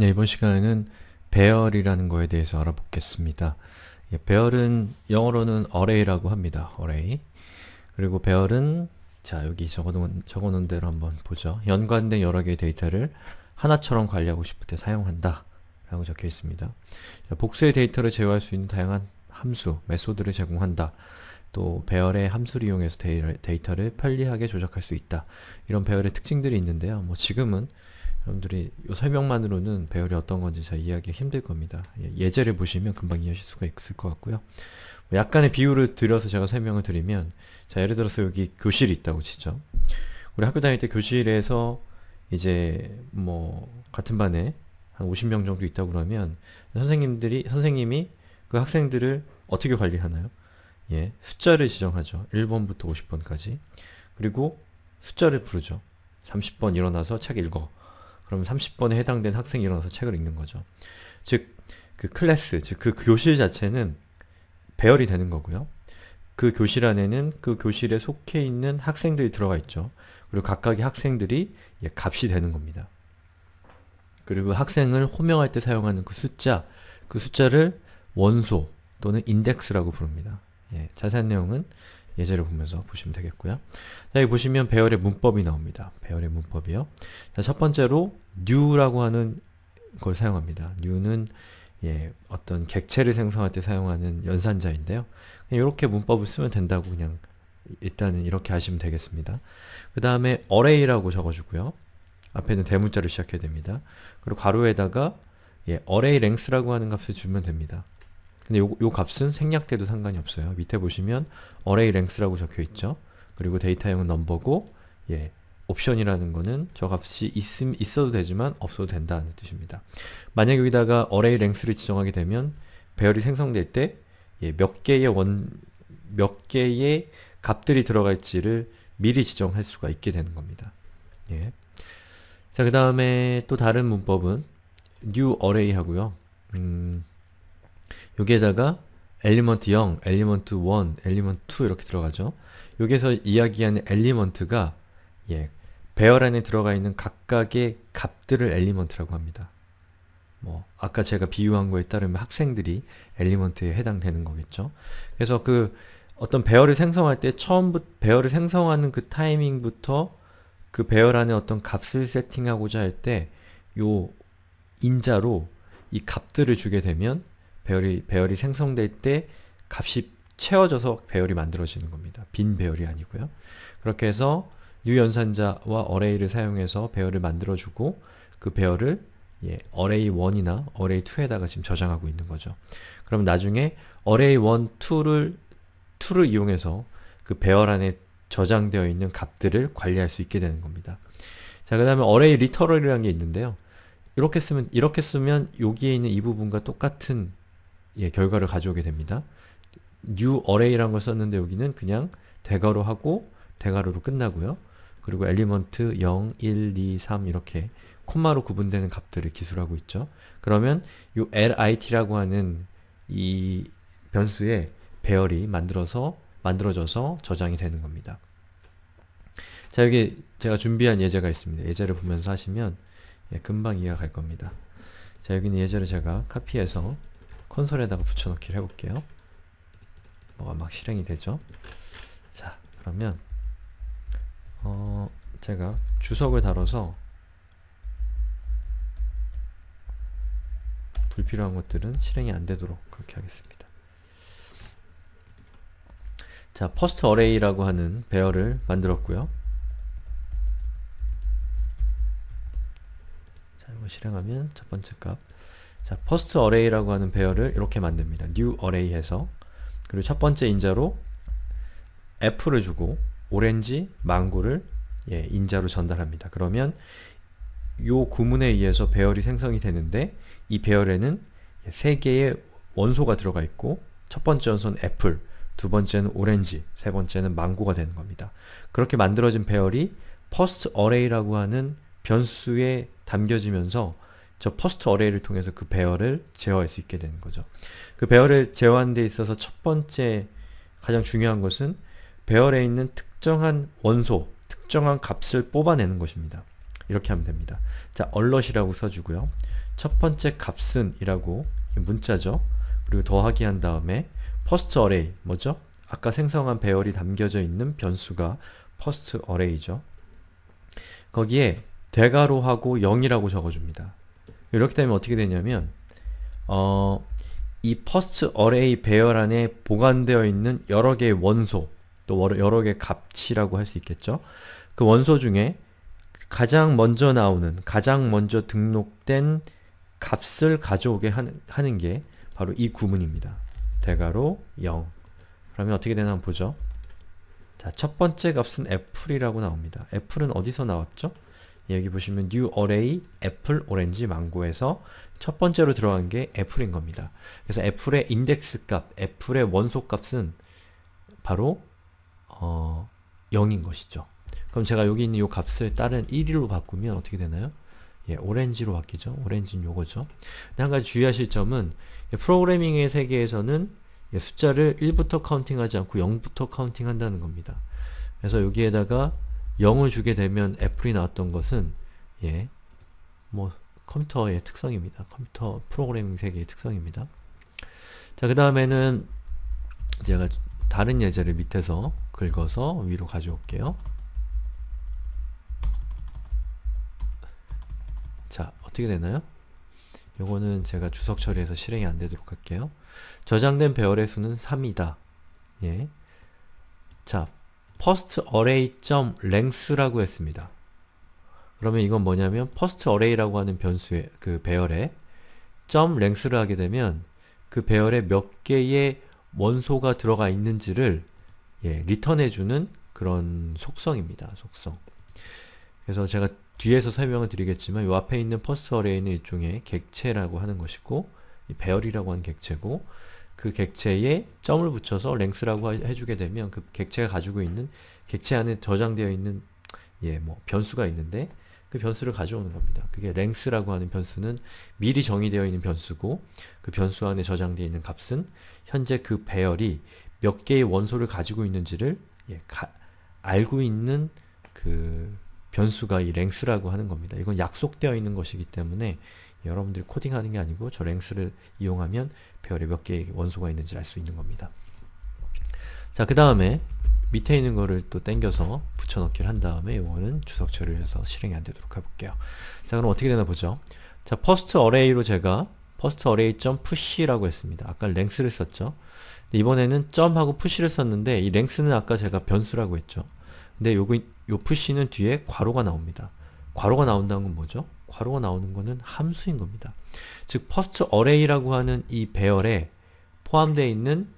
네, 이번 시간에는 배열이라는 거에 대해서 알아보겠습니다. 예, 배열은 영어로는 array라고 합니다. array. 그리고 배열은 자, 여기 적어놓은, 적어놓은 대로 한번 보죠. 연관된 여러 개의 데이터를 하나처럼 관리하고 싶을 때 사용한다. 라고 적혀 있습니다. 자, 복수의 데이터를 제어할 수 있는 다양한 함수, 메소드를 제공한다. 또 배열의 함수를 이용해서 데이터를 편리하게 조작할 수 있다. 이런 배열의 특징들이 있는데요. 뭐 지금은 여러분들이 이 설명만으로는 배열이 어떤 건지 잘 이해하기 힘들 겁니다. 예, 예제를 보시면 금방 이해하실 수가 있을 것 같고요. 뭐 약간의 비유를 들여서 제가 설명을 드리면 자 예를 들어서 여기 교실이 있다고 치죠. 우리 학교 다닐 때 교실에서 이제 뭐 같은 반에 한 50명 정도 있다고 그러면 선생님들이 선생님이 그 학생들을 어떻게 관리하나요? 예, 숫자를 지정하죠. 1번부터 50번까지. 그리고 숫자를 부르죠. 30번 일어나서 책 읽어. 그럼 30번에 해당된 학생이 일어나서 책을 읽는 거죠. 즉, 그 클래스, 즉 그 교실 자체는 배열이 되는 거고요. 그 교실 안에는 그 교실에 속해 있는 학생들이 들어가 있죠. 그리고 각각의 학생들이 값이 되는 겁니다. 그리고 학생을 호명할 때 사용하는 그 숫자, 그 숫자를 원소 또는 인덱스라고 부릅니다. 예, 자세한 내용은 예제를 보면서 보시면 되겠고요. 자, 여기 보시면 배열의 문법이 나옵니다. 배열의 문법이요. 자, 첫 번째로 new라고 하는 걸 사용합니다. new는 예, 어떤 객체를 생성할 때 사용하는 연산자인데요. 이렇게 문법을 쓰면 된다고 그냥 일단은 이렇게 하시면 되겠습니다. 그 다음에 array라고 적어주고요. 앞에는 대문자를 시작해야 됩니다. 그리고 괄호에다가 예, array length라고 하는 값을 주면 됩니다. 근데 요, 요 값은 생략돼도 상관이 없어요. 밑에 보시면 array length라고 적혀있죠. 그리고 데이터형은 넘버고 예, 옵션이라는 거는 저 값이 있음, 있어도 되지만 없어도 된다는 뜻입니다. 만약 여기다가 array length를 지정하게 되면 배열이 생성될 때몇 예, 개의 원, 몇 개의 값들이 들어갈지를 미리 지정할 수가 있게 되는 겁니다. 예. 자, 그 다음에 또 다른 문법은 new array 하고요. 음, 여기에다가 엘리먼트 0, 엘리먼트 1, 엘리먼트 2 이렇게 들어가죠. 여기에서 이야기하는 엘리먼트가 예, 배열 안에 들어가 있는 각각의 값들을 엘리먼트라고 합니다. 뭐 아까 제가 비유한 거에 따르면 학생들이 엘리먼트에 해당되는 거겠죠. 그래서 그 어떤 배열을 생성할 때 처음부터 배열을 생성하는 그 타이밍부터 그 배열 안에 어떤 값을 세팅하고자 할 때 요 인자로 이 값들을 주게 되면 배열이 배열이 생성될 때 값이 채워져서 배열이 만들어지는 겁니다. 빈 배열이 아니고요. 그렇게 해서 유연산자와 a r r a y 를 사용해서 배열을 만들어주고 그 배열을 예, array1이나 array2에다가 지금 저장하고 있는 거죠. 그럼 나중에 array1, 2를, 2를 이용해서 그 배열 안에 저장되어 있는 값들을 관리할 수 있게 되는 겁니다. 자, 그 다음에 array literal이라는 게 있는데요. 이렇게 쓰면, 이렇게 쓰면 여기에 있는 이 부분과 똑같은 예, 결과를 가져오게 됩니다. new array라는 걸 썼는데 여기는 그냥 대괄호 하고 대괄호로 끝나고요. 그리고 엘리먼트 0, 1, 2, 3 이렇게 콤마로 구분되는 값들을 기술하고 있죠. 그러면 이 lit라고 하는 이 변수의 배열이 만들어서 만들어져서 저장이 되는 겁니다. 자 여기 제가 준비한 예제가 있습니다. 예제를 보면서 하시면 예, 금방 이해가 갈 겁니다. 자 여기는 예제를 제가 카피해서 콘솔에다가 붙여넣기를 해볼게요. 뭐가 막 실행이 되죠? 자, 그러면 어, 제가 주석을 다뤄서 불필요한 것들은 실행이 안 되도록 그렇게 하겠습니다. 자, 퍼스트 어레이라고 하는 배열을 만들었고요. 자, 이거 실행하면 첫 번째 값 자, first array라고 하는 배열을 이렇게 만듭니다. new array 해서 그리고 첫 번째 인자로 애플을 주고 오렌지, 망고를 예, 인자로 전달합니다. 그러면 요 구문에 의해서 배열이 생성이 되는데 이 배열에는 예, 세 개의 원소가 들어가 있고 첫 번째 원소는 애플, 두 번째는 오렌지, 세 번째는 망고가 되는 겁니다. 그렇게 만들어진 배열이 first array라고 하는 변수에 담겨지면서 저 퍼스트 어레이를 통해서 그 배열을 제어할 수 있게 되는 거죠. 그 배열을 제어하는 데 있어서 첫 번째 가장 중요한 것은 배열에 있는 특정한 원소, 특정한 값을 뽑아내는 것입니다. 이렇게 하면 됩니다. 자, a l e r t 이라고 써주고요. 첫 번째 값은 이라고 문자죠. 그리고 더하기 한 다음에 퍼스트 어레이 뭐죠? 아까 생성한 배열이 담겨져 있는 변수가 퍼스트 어레이죠. 거기에 대괄호하고 0이라고 적어줍니다. 이렇게 되면 어떻게 되냐면 어, 이 퍼스트 어레이 배열 안에 보관되어 있는 여러 개의 원소 또 여러 개의 값이라고 할 수 있겠죠. 그 원소 중에 가장 먼저 나오는 가장 먼저 등록된 값을 가져오게 하는, 하는 게 바로 이 구문입니다. 대괄호 0 그러면 어떻게 되나 한번 보죠. 자, 첫 번째 값은 애플이라고 나옵니다. 애플은 어디서 나왔죠? 여기 보시면 New Array 애플 오렌지 망고에서 첫 번째로 들어간 게 애플인 겁니다. 그래서 애플의 인덱스 값, 애플의 원소 값은 바로 어, 0인 것이죠. 그럼 제가 여기 있는 이 값을 다른 1위로 바꾸면 어떻게 되나요? 예, 오렌지로 바뀌죠. 오렌지는 요거죠. 근데 한 가지 주의하실 점은 프로그래밍의 세계에서는 숫자를 1부터 카운팅하지 않고 0부터 카운팅한다는 겁니다. 그래서 여기에다가 0을 주게 되면 애플이 나왔던 것은 예, 뭐 컴퓨터의 특성입니다. 컴퓨터 프로그래밍 세계의 특성입니다. 자, 그 다음에는 제가 다른 예제를 밑에서 긁어서 위로 가져올게요. 자, 어떻게 되나요? 요거는 제가 주석 처리해서 실행이 안 되도록 할게요. 저장된 배열의 수는 3이다. 예. 자, first array.length라고 했습니다. 그러면 이건 뭐냐면 first array라고 하는 변수의 그 배열에 length를 하게 되면 그 배열에 몇 개의 원소가 들어가 있는지를 예, 리턴해주는 그런 속성입니다. 속성. 그래서 제가 뒤에서 설명을 드리겠지만 이 앞에 있는 퍼스트 어레이는 일종의 객체라고 하는 것이고 배열이라고 하는 객체고 그 객체에 점을 붙여서 랭스라고 해주게 되면 그 객체가 가지고 있는 객체 안에 저장되어 있는 예, 뭐 변수가 있는데 그 변수를 가져오는 겁니다. 그게 랭스라고 하는 변수는 미리 정의되어 있는 변수고 그 변수 안에 저장되어 있는 값은 현재 그 배열이 몇 개의 원소를 가지고 있는지를 예, 가, 알고 있는 그 변수가 이 랭스라고 하는 겁니다. 이건 약속되어 있는 것이기 때문에 여러분들이 코딩하는 게 아니고 저 랭스를 이용하면 배열에 몇 개의 원소가 있는지 알 수 있는 겁니다. 자, 그 다음에 밑에 있는 거를 또 땡겨서 붙여넣기를 한 다음에 이거는 주석 처리를 해서 실행이 안 되도록 해볼게요. 자, 그럼 어떻게 되나 보죠. 자, first array로 제가 first array.push라고 했습니다. 아까 랭스를 썼죠. 이번에는 점하고 푸시를 썼는데 이 랭스는 아까 제가 변수라고 했죠. 근데 요거 요 푸시는 뒤에 괄호가 나옵니다. 괄호가 나온다는 건 뭐죠? 괄호가 나오는 것은 함수인 겁니다. 즉, first array라고 하는 이 배열에 포함되어 있는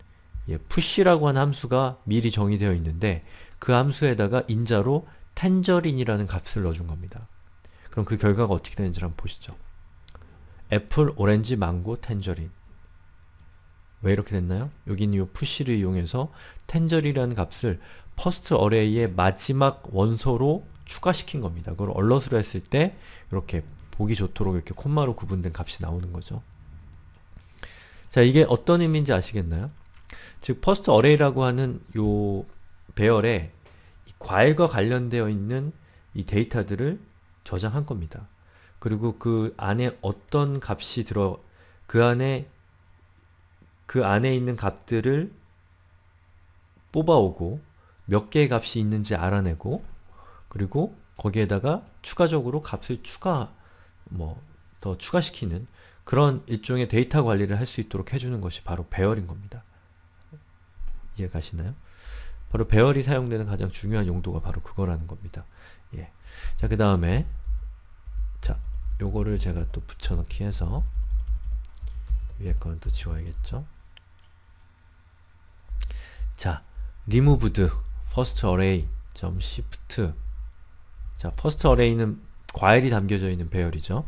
예, push라고 하는 함수가 미리 정의되어 있는데 그 함수에다가 인자로 t e n 탄저린이라는 값을 넣어준 겁니다. 그럼 그 결과가 어떻게 되는지 한번 보시죠. 애플, 오렌지, 망고, 탄저린 왜 이렇게 됐나요? 여기는 이 p u 를 이용해서 탄저린이라는 값을 퍼스트 어레이의 마지막 원소로 추가시킨 겁니다. 그걸 얼럿으로 했을 때 이렇게 보기 좋도록 이렇게 콤마로 구분된 값이 나오는 거죠. 자 이게 어떤 의미인지 아시겠나요? 즉 퍼스트 어레이라고 하는 요 배열에 과일과 관련되어 있는 이 데이터들을 저장한 겁니다. 그리고 그 안에 어떤 값이 들어 그 안에 그 안에 있는 값들을 뽑아오고 몇 개의 값이 있는지 알아내고 그리고 거기에다가 추가적으로 값을 추가 뭐 더 추가시키는 그런 일종의 데이터 관리를 할 수 있도록 해주는 것이 바로 배열인 겁니다. 이해 가시나요? 바로 배열이 사용되는 가장 중요한 용도가 바로 그거라는 겁니다. 예. 자, 그 다음에 자, 요거를 제가 또 붙여넣기 해서 위에 거는 또 지워야겠죠? 자, removed first array.shift 자, 퍼스트 어레이는 과일이 담겨져 있는 배열이죠.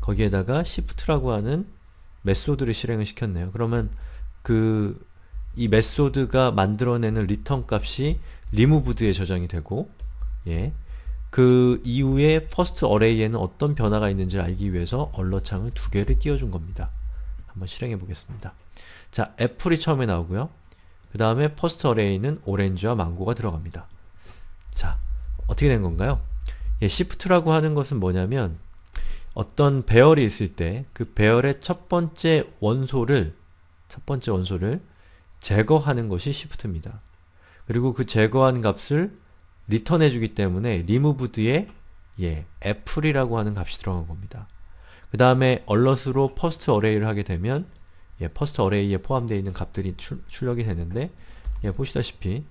거기에다가 시프트라고 하는 메소드를 실행을 시켰네요. 그러면 그 이 메소드가 만들어내는 리턴 값이 리무브드에 저장이 되고 예. 그 이후에 퍼스트 어레이에는 어떤 변화가 있는지 알기 위해서 얼러창을 두 개를 띄워준 겁니다. 한번 실행해 보겠습니다. 자, 애플이 처음에 나오고요. 그 다음에 퍼스트 어레이는 오렌지와 망고가 들어갑니다. 자, 어떻게 된 건가요? 예, 시프트라고 하는 것은 뭐냐면 어떤 배열이 있을 때 그 배열의 첫 번째 원소를 첫 번째 원소를 제거하는 것이 시프트입니다. 그리고 그 제거한 값을 리턴해 주기 때문에 remove 드에 예, 애플이라고 하는 값이 들어간 겁니다. 그 다음에 a l 얼럿으로 first a r r a y 를 하게 되면 예, first a r r a y 에 포함되어 있는 값들이 출, 력이 되는데 예, 보시다시피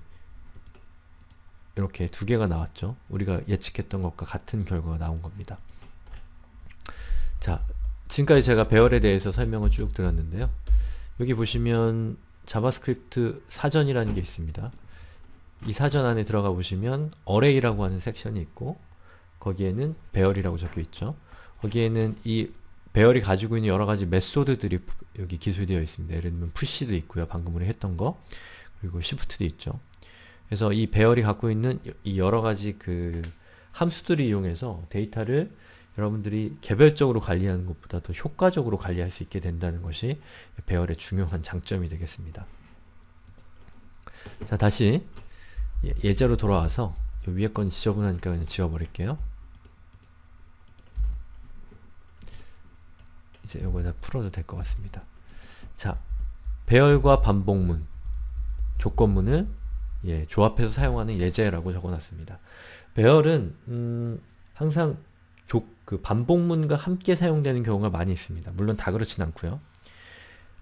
이렇게 두 개가 나왔죠. 우리가 예측했던 것과 같은 결과가 나온 겁니다. 자, 지금까지 제가 배열에 대해서 설명을 쭉 드렸는데요. 여기 보시면 자바스크립트 사전이라는 게 있습니다. 이 사전 안에 들어가 보시면 array라고 하는 섹션이 있고 거기에는 배열이라고 적혀 있죠. 거기에는 이 배열이 가지고 있는 여러가지 메소드들이 여기 기술되어 있습니다. 예를 들면 푸시도 있고요. 방금 우리 했던 거. 그리고 시프트도 있죠. 그래서 이 배열이 갖고 있는 이 여러 가지 그 함수들을 이용해서 데이터를 여러분들이 개별적으로 관리하는 것보다 더 효과적으로 관리할 수 있게 된다는 것이 배열의 중요한 장점이 되겠습니다. 자 다시 예, 예제로 돌아와서 위에 건 지저분하니까 그냥 지워버릴게요. 이제 이거다 풀어도 될 것 같습니다. 자 배열과 반복문 조건문을 예, 조합해서 사용하는 예제라고 적어놨습니다. 배열은 음, 항상 조, 그 반복문과 함께 사용되는 경우가 많이 있습니다. 물론 다 그렇진 않고요.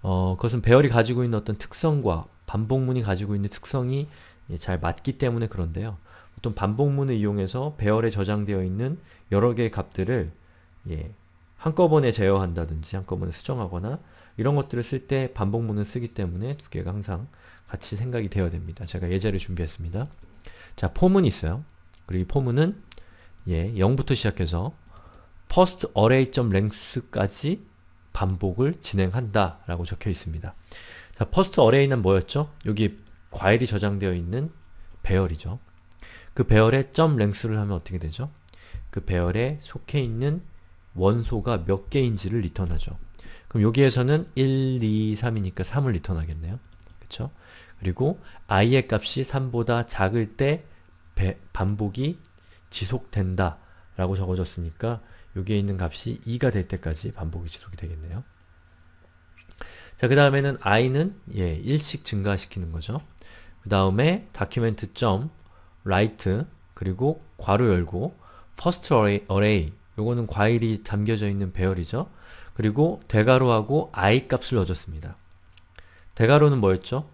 어, 그것은 배열이 가지고 있는 어떤 특성과 반복문이 가지고 있는 특성이 예, 잘 맞기 때문에 그런데요. 보통 반복문을 이용해서 배열에 저장되어 있는 여러 개의 값들을 예, 한꺼번에 제어한다든지 한꺼번에 수정하거나 이런 것들을 쓸 때 반복문을 쓰기 때문에 두께가 항상 같이 생각이 되어야 됩니다. 제가 예제를 준비했습니다. 자, 포문 있어요. 그리고 이포은 예, 0부터 시작해서 first array.length까지 반복을 진행한다 라고 적혀 있습니다. 자, first array는 뭐였죠? 여기 과일이 저장되어 있는 배열이죠. 그 배열에 .length를 하면 어떻게 되죠? 그 배열에 속해 있는 원소가 몇 개인지를 리턴하죠. 그럼 여기에서는 1, 2, 3이니까 3을 리턴하겠네요. 그쵸? 그리고 i의 값이 3보다 작을 때 반복이 지속된다 라고 적어졌으니까 여기에 있는 값이 2가 될 때까지 반복이 지속이 되겠네요. 자, 그 다음에는 i는 예, 1씩 증가시키는 거죠. 그 다음에 document.write 그리고 괄호 열고 first array, array 요거는 과일이 잠겨져 있는 배열이죠. 그리고 대괄호하고 i 값을 넣어줬습니다. 대괄호는 뭐였죠?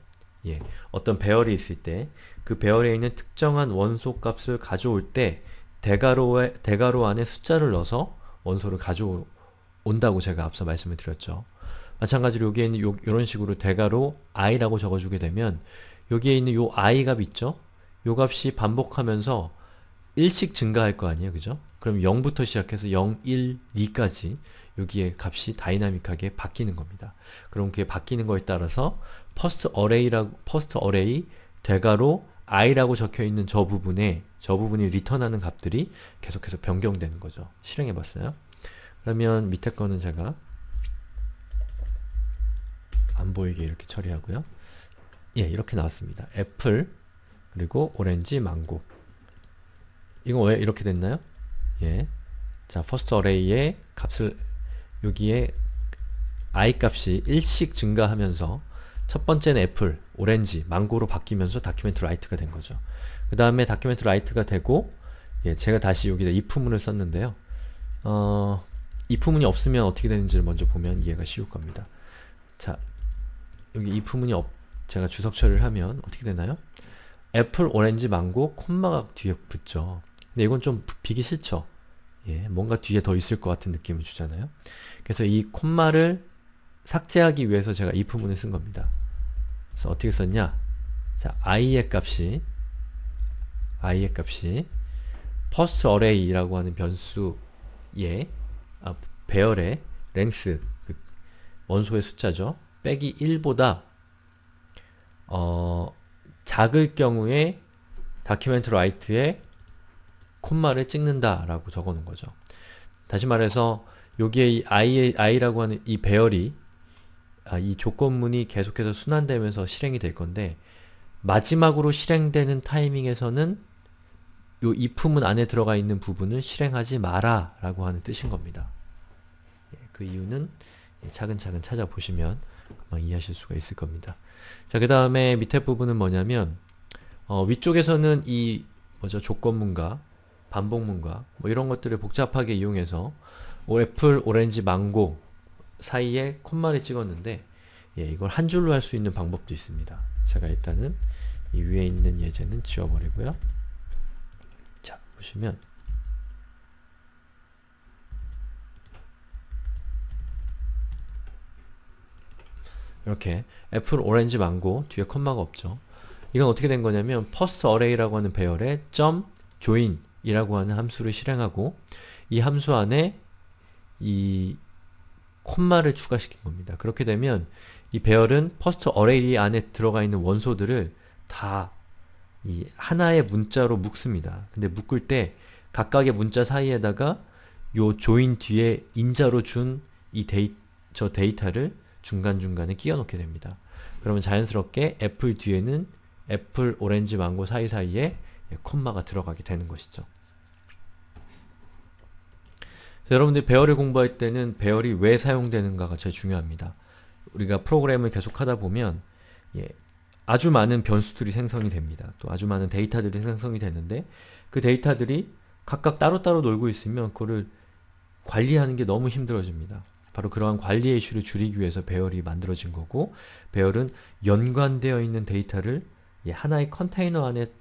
예, 어떤 배열이 있을 때 그 배열에 있는 특정한 원소 값을 가져올 때 대괄호에 대괄호 안에 숫자를 넣어서 원소를 가져온다고 제가 앞서 말씀을 드렸죠. 마찬가지로 여기에 있는 요, 런 식으로 대괄호 i라고 적어주게 되면 여기에 있는 요 i 값 있죠? 요 값이 반복하면서 1씩 증가할 거 아니에요, 그죠? 그럼 0부터 시작해서 0, 1, 2까지 여기에 값이 다이나믹하게 바뀌는 겁니다. 그럼 그게 바뀌는 거에 따라서 퍼스트 어레이라고 퍼스트 어레이 대괄호 i라고 적혀 있는 저 부분에 저 부분이 리턴하는 값들이 계속해서 변경되는 거죠. 실행해 봤어요. 그러면 밑에 거는 제가 안 보이게 이렇게 처리하고요. 예, 이렇게 나왔습니다. 애플 그리고 오렌지 망고. 이거 왜 이렇게 됐나요? 예. 자, 퍼스트 어레이의 값을 여기에 i 값이 일씩 증가하면서 첫 번째는 애플, 오렌지, 망고로 바뀌면서 다큐멘트 라이트가 된 거죠. 그 다음에 다큐멘트 라이트가 되고 예, 제가 다시 여기다 if문을 썼는데요. 어, if문이 없으면 어떻게 되는지를 먼저 보면 이해가 쉬울 겁니다. 자, 여기 if문이 없, 제가 주석 처리를 하면 어떻게 되나요? 애플, 오렌지, 망고, 콤마가 뒤에 붙죠. 근데 이건 좀 비기 싫죠. 예, 뭔가 뒤에 더 있을 것 같은 느낌을 주잖아요. 그래서 이 콤마를 삭제하기 위해서 제가 이 부분을 쓴 겁니다. 그래서 어떻게 썼냐? 자, i의 값이 i의 값이 first array라고 하는 변수의 아, 배열의 랭스 그 원소의 숫자죠. 빼기 1보다 어, 작을 경우에 다큐멘트 라이트의 콤마를 찍는다라고 적어놓은 거죠. 다시 말해서 여기에 이 i의, i라고 하는 이 배열이 아, 이 조건문이 계속해서 순환되면서 실행이 될 건데 마지막으로 실행되는 타이밍에서는 요 if문 안에 들어가 있는 부분을 실행하지 마라 라고 하는 뜻인 겁니다. 예, 그 이유는 예, 차근차근 찾아보시면 아마 이해하실 수가 있을 겁니다. 자, 그 다음에 밑에 부분은 뭐냐면 어, 위쪽에서는 이 뭐죠? 조건문과 반복문과 뭐 이런 것들을 복잡하게 이용해서 애플, 오렌지, 망고 사이에 콤마를 찍었는데 예, 이걸 한 줄로 할 수 있는 방법도 있습니다. 제가 일단은 이 위에 있는 예제는 지워버리고요. 자, 보시면 이렇게 애플, 오렌지, 망고 뒤에 콤마가 없죠. 이건 어떻게 된 거냐면 퍼스트 어레이라고 하는 배열의점 join 이라고 하는 함수를 실행하고 이 함수 안에 이 콤마를 추가시킨 겁니다. 그렇게 되면 이 배열은 퍼스트 어레이 안에 들어가 있는 원소들을 다 이 하나의 문자로 묶습니다. 근데 묶을 때 각각의 문자 사이에다가 요 조인 뒤에 인자로 준 이 데이, 저 데이터를 중간중간에 끼워 넣게 됩니다. 그러면 자연스럽게 애플 뒤에는 애플, 오렌지, 망고 사이사이에 콤마가 들어가게 되는 것이죠. 여러분들이 배열을 공부할 때는 배열이 왜 사용되는가가 제일 중요합니다. 우리가 프로그램을 계속하다 보면 예, 아주 많은 변수들이 생성이 됩니다. 또 아주 많은 데이터들이 생성이 되는데 그 데이터들이 각각 따로따로 놀고 있으면 그거를 관리하는 게 너무 힘들어집니다. 바로 그러한 관리의 이슈를 줄이기 위해서 배열이 만들어진 거고 배열은 연관되어 있는 데이터를 예, 하나의 컨테이너 안에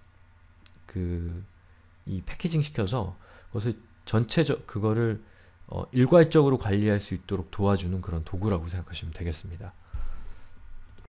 그 이 패키징 시켜서 그것을 전체적 그거를 어, 일괄적으로 관리할 수 있도록 도와주는 그런 도구라고 생각하시면 되겠습니다.